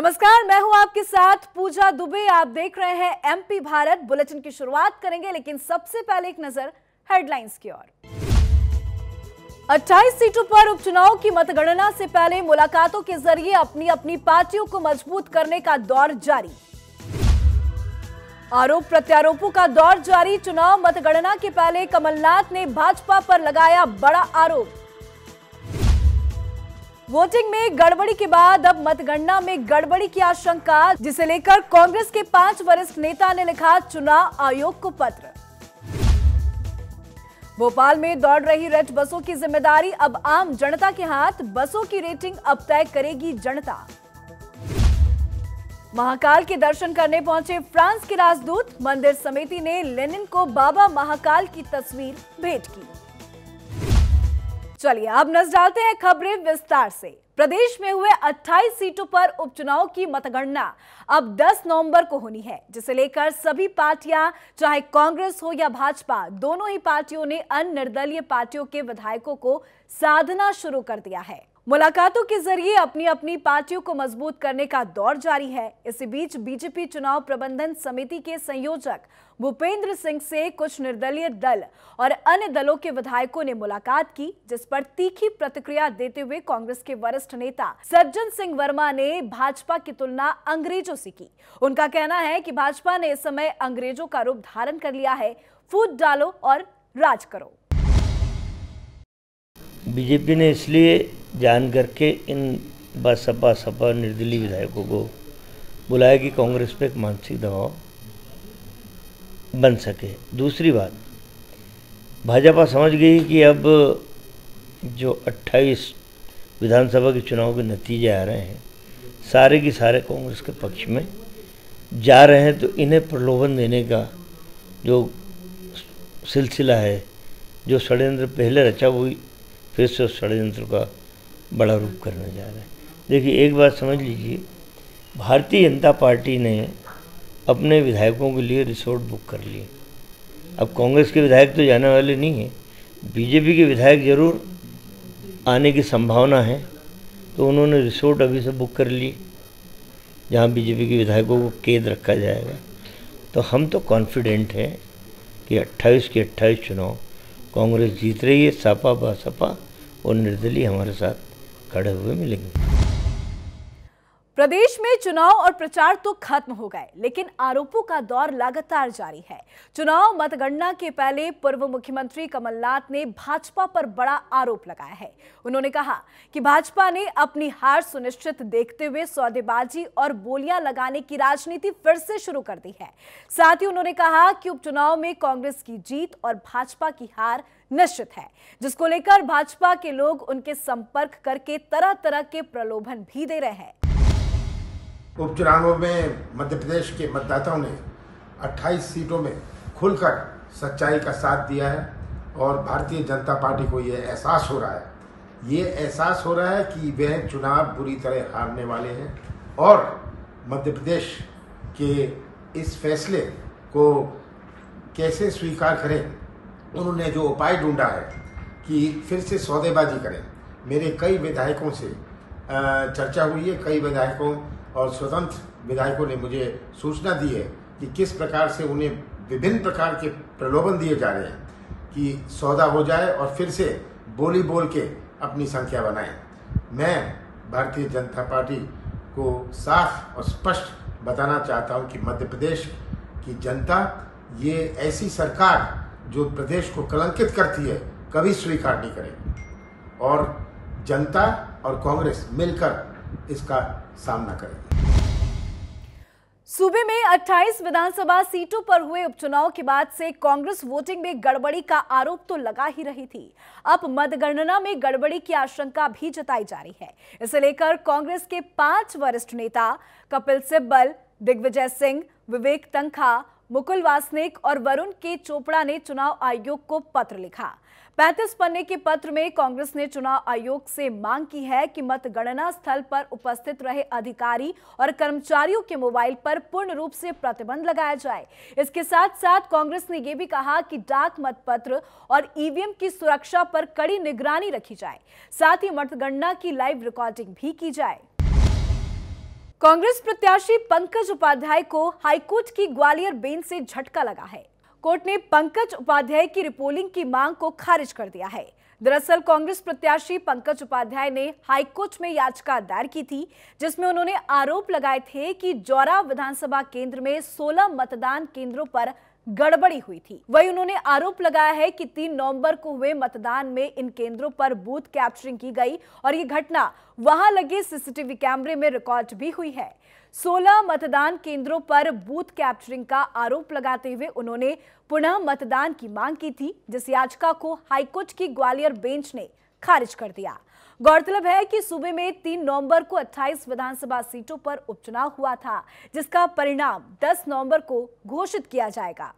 नमस्कार मैं हूं आपके साथ पूजा दुबे आप देख रहे हैं एमपी भारत बुलेटिन की शुरुआत करेंगे लेकिन सबसे पहले एक नजर हेडलाइंस की ओर 28 सीटों पर उपचुनाव की मतगणना से पहले मुलाकातों के जरिए अपनी अपनी पार्टियों को मजबूत करने का दौर जारी आरोप प्रत्यारोपों का दौर जारी चुनाव मतगणना के पहले कमलनाथ ने भाजपा पर लगाया बड़ा आरोप वोटिंग में गड़बड़ी के बाद अब मतगणना में गड़बड़ी की आशंका जिसे लेकर कांग्रेस के पांच वरिष्ठ नेता ने लिखा चुनाव आयोग को पत्र भोपाल में दौड़ रही रेड बसों की जिम्मेदारी अब आम जनता के हाथ बसों की रेटिंग अब तय करेगी जनता महाकाल के दर्शन करने पहुंचे फ्रांस के राजदूत मंदिर समिति ने लेनिन को बाबा महाकाल की तस्वीर भेंट की चलिए अब नजर डालते हैं खबरें विस्तार से प्रदेश में हुए 28 सीटों पर उपचुनाव की मतगणना अब 10 नवंबर को होनी है जिसे लेकर सभी पार्टियां चाहे कांग्रेस हो या भाजपा दोनों ही पार्टियों ने अन्य निर्दलीय पार्टियों के विधायकों को साधना शुरू कर दिया है मुलाकातों के जरिए अपनी अपनी पार्टियों को मजबूत करने का दौर जारी है इसी बीच बीजेपी चुनाव प्रबंधन समिति के संयोजक भूपेंद्र सिंह से कुछ निर्दलीय दल और अन्य दलों के विधायकों ने मुलाकात की जिस पर तीखी प्रतिक्रिया देते हुए कांग्रेस के वरिष्ठ नेता सज्जन सिंह वर्मा ने भाजपा की तुलना अंग्रेजों से की उनका कहना है कि भाजपा ने इस समय अंग्रेजों का रूप धारण कर लिया है फूट डालो और राज करो बीजेपी ने इसलिए जान करके इन बसपा सपा निर्दलीय विधायकों को बुलाया कि कांग्रेस पे एक मानसिक दबाव बन सके दूसरी बात भाजपा समझ गई कि अब जो 28 विधानसभा के चुनाव के नतीजे आ रहे हैं सारे के सारे कांग्रेस के पक्ष में जा रहे हैं तो इन्हें प्रलोभन देने का जो सिलसिला है जो षडयंत्र पहले रचा हुई फिर से उस षडयंत्र का बड़ा रूप करने जा रहा है देखिए एक बात समझ लीजिए भारतीय जनता पार्टी ने अपने विधायकों के लिए रिसोर्ट बुक कर लिए अब कांग्रेस के विधायक तो जाने वाले नहीं हैं बीजेपी के विधायक जरूर आने की संभावना है तो उन्होंने रिसोर्ट अभी से बुक कर ली जहाँ बीजेपी के विधायकों को कैद रखा जाएगा तो हम तो कॉन्फिडेंट हैं कि 28 के 28 चुनाव कांग्रेस जीत रही है सपा बसपा और निर्दलीय हमारे साथ खड़े हुए मिलेंगे प्रदेश में चुनाव और प्रचार तो खत्म हो गए लेकिन आरोपों का दौर लगातार जारी है चुनाव मतगणना के पहले पूर्व मुख्यमंत्री कमलनाथ ने भाजपा पर बड़ा आरोप लगाया है उन्होंने कहा कि भाजपा ने अपनी हार सुनिश्चित देखते हुए सौदेबाजी और बोलियां लगाने की राजनीति फिर से शुरू कर दी है साथ ही उन्होंने कहा कि उपचुनाव में कांग्रेस की जीत और भाजपा की हार निश्चित है जिसको लेकर भाजपा के लोग उनके संपर्क करके तरह तरह के प्रलोभन भी दे रहे हैं उपचुनावों में मध्य प्रदेश के मतदाताओं ने 28 सीटों में खुलकर सच्चाई का साथ दिया है और भारतीय जनता पार्टी को यह एहसास हो रहा है ये एहसास हो रहा है कि वह चुनाव बुरी तरह हारने वाले हैं और मध्य प्रदेश के इस फैसले को कैसे स्वीकार करें उन्होंने जो उपाय ढूंढा है कि फिर से सौदेबाजी करें मेरे कई विधायकों से चर्चा हुई है कई विधायकों और स्वतंत्र विधायकों ने मुझे सूचना दी है कि किस प्रकार से उन्हें विभिन्न प्रकार के प्रलोभन दिए जा रहे हैं कि सौदा हो जाए और फिर से बोली बोल के अपनी संख्या बनाए मैं भारतीय जनता पार्टी को साफ और स्पष्ट बताना चाहता हूं कि मध्य प्रदेश की जनता ये ऐसी सरकार जो प्रदेश को कलंकित करती है कभी स्वीकार नहीं करेगी और जनता और कांग्रेस मिलकर इसका सामना करेगी सूबे में 28 विधानसभा सीटों पर हुए उपचुनाव के बाद से कांग्रेस वोटिंग में गड़बड़ी का आरोप तो लगा ही रही थी अब मतगणना में गड़बड़ी की आशंका भी जताई जा रही है इसे लेकर कांग्रेस के पांच वरिष्ठ नेता कपिल सिब्बल दिग्विजय सिंह विवेक तंखा मुकुल वासनिक और वरुण के चोपड़ा ने चुनाव आयोग को पत्र लिखा पैंतीस पन्ने के पत्र में कांग्रेस ने चुनाव आयोग से मांग की है कि मतगणना स्थल पर उपस्थित रहे अधिकारी और कर्मचारियों के मोबाइल पर पूर्ण रूप से प्रतिबंध लगाया जाए इसके साथ साथ कांग्रेस ने यह भी कहा कि डाक मतपत्र और ईवीएम की सुरक्षा पर कड़ी निगरानी रखी जाए साथ ही मतगणना की लाइव रिकॉर्डिंग भी की जाए कांग्रेस प्रत्याशी पंकज उपाध्याय को हाईकोर्ट की ग्वालियर बेंच से झटका लगा है कोर्ट ने पंकज उपाध्याय की रिपोलिंग की मांग को खारिज कर दिया है दरअसल कांग्रेस प्रत्याशी पंकज उपाध्याय ने हाईकोर्ट में याचिका दायर की थी जिसमें उन्होंने आरोप लगाए थे कि जौरा विधानसभा केंद्र में 16 मतदान केंद्रों पर गड़बड़ी हुई थी वही उन्होंने आरोप लगाया है कि 3 नवंबर को हुए मतदान में इन केंद्रों पर बूथ कैप्चरिंग की गई और ये घटना वहां लगे सीसीटीवी कैमरे में रिकॉर्ड भी हुई है 16 मतदान केंद्रों पर बूथ कैप्चरिंग का आरोप लगाते हुए उन्होंने पुनः मतदान की मांग की थी जिस याचिका को हाईकोर्ट की ग्वालियर बेंच ने खारिज कर दिया गौरतलब है कि सूबे में 3 नवंबर को 28 विधानसभा सीटों पर उपचुनाव हुआ था जिसका परिणाम 10 नवंबर को घोषित किया जाएगा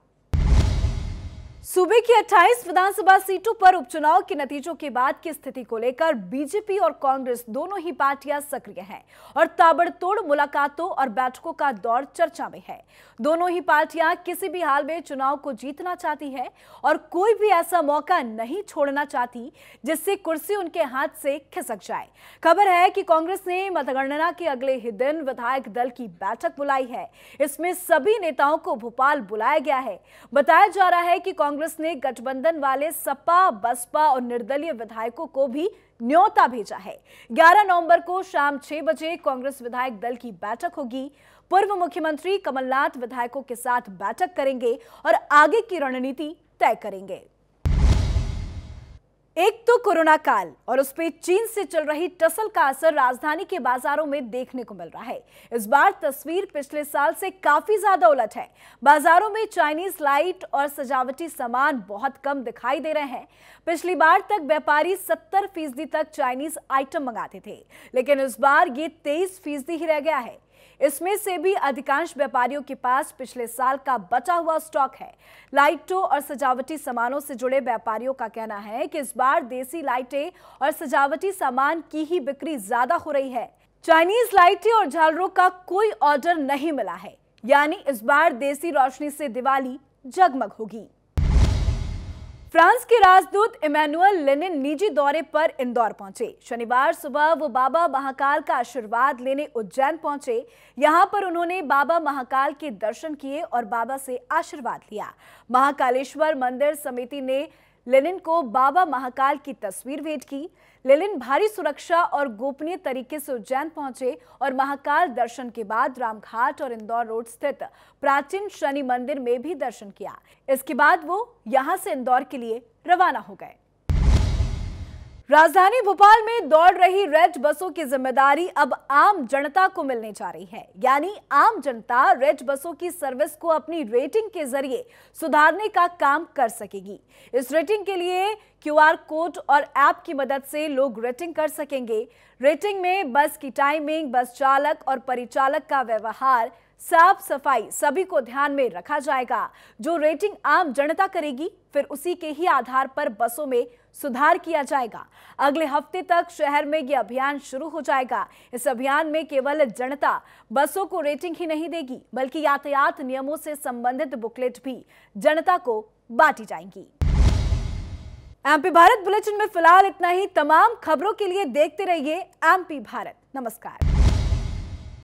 सूबे की 28 विधानसभा सीटों पर उपचुनाव के नतीजों के बाद की स्थिति को लेकर बीजेपी और कांग्रेस दोनों ही पार्टियां सक्रिय हैं और ताबड़तोड़ मुलाकातों और बैठकों का दौर चर्चा में है दोनों ही पार्टियां किसी भी हाल में चुनाव को जीतना चाहती हैं और कोई भी ऐसा मौका नहीं छोड़ना चाहती जिससे कुर्सी उनके हाथ से खिसक जाए खबर है कि कांग्रेस ने मतगणना के अगले ही दिन विधायक दल की बैठक बुलाई है इसमें सभी नेताओं को भोपाल बुलाया गया है बताया जा रहा है कि कांग्रेस ने गठबंधन वाले सपा बसपा और निर्दलीय विधायकों को भी न्योता भेजा है 11 नवंबर को शाम 6 बजे कांग्रेस विधायक दल की बैठक होगी पूर्व मुख्यमंत्री कमलनाथ विधायकों के साथ बैठक करेंगे और आगे की रणनीति तय करेंगे एक तो कोरोना काल और उस पर चीन से चल रही टसल का असर राजधानी के बाजारों में देखने को मिल रहा है इस बार तस्वीर पिछले साल से काफी ज्यादा उलट है बाजारों में चाइनीज लाइट और सजावटी सामान बहुत कम दिखाई दे रहे हैं पिछली बार तक व्यापारी 70 फीसदी तक चाइनीज आइटम मंगाते थे लेकिन इस बार ये तेईस फीसदी ही रह गया है इसमें से भी अधिकांश व्यापारियों के पास पिछले साल का बचा हुआ स्टॉक है लाइटों और सजावटी सामानों से जुड़े व्यापारियों का कहना है कि इस बार देसी लाइटें और सजावटी सामान की ही बिक्री ज्यादा हो रही है चाइनीज लाइटें और झालरों का कोई ऑर्डर नहीं मिला है यानी इस बार देसी रोशनी से दिवाली जगमग होगी फ्रांस के राजदूत इमैनुअल लेनिन निजी दौरे पर इंदौर पहुंचे शनिवार सुबह वो बाबा महाकाल का आशीर्वाद लेने उज्जैन पहुंचे यहां पर उन्होंने बाबा महाकाल के दर्शन किए और बाबा से आशीर्वाद लिया महाकालेश्वर मंदिर समिति ने लेनिन को बाबा महाकाल की तस्वीर भेंट की लेलिन भारी सुरक्षा और गोपनीय तरीके से उज्जैन पहुंचे और महाकाल दर्शन के बाद रामघाट और इंदौर रोड स्थित प्राचीन शनि मंदिर में भी दर्शन किया इसके बाद वो यहां से इंदौर के लिए रवाना हो गए राजधानी भोपाल में दौड़ रही रेड बसों की जिम्मेदारी अब आम जनता को मिलने जा रही है यानी आम जनता रेड बसों की सर्विस को अपनी रेटिंग के जरिए सुधारने का काम कर सकेगी इस रेटिंग के लिए क्यूआर कोड और ऐप की मदद से लोग रेटिंग कर सकेंगे रेटिंग में बस की टाइमिंग बस चालक और परिचालक का व्यवहार साफ सफाई सभी को ध्यान में रखा जाएगा जो रेटिंग आम जनता करेगी फिर उसी के ही आधार पर बसों में सुधार किया जाएगा अगले हफ्ते तक शहर में यह अभियान शुरू हो जाएगा इस अभियान में केवल जनता बसों को रेटिंग ही नहीं देगी बल्कि यातायात नियमों से संबंधित बुकलेट भी जनता को बांटी जाएंगी एमपी भारत बुलेटिन में फिलहाल इतना ही तमाम खबरों के लिए देखते रहिए एमपी भारत नमस्कार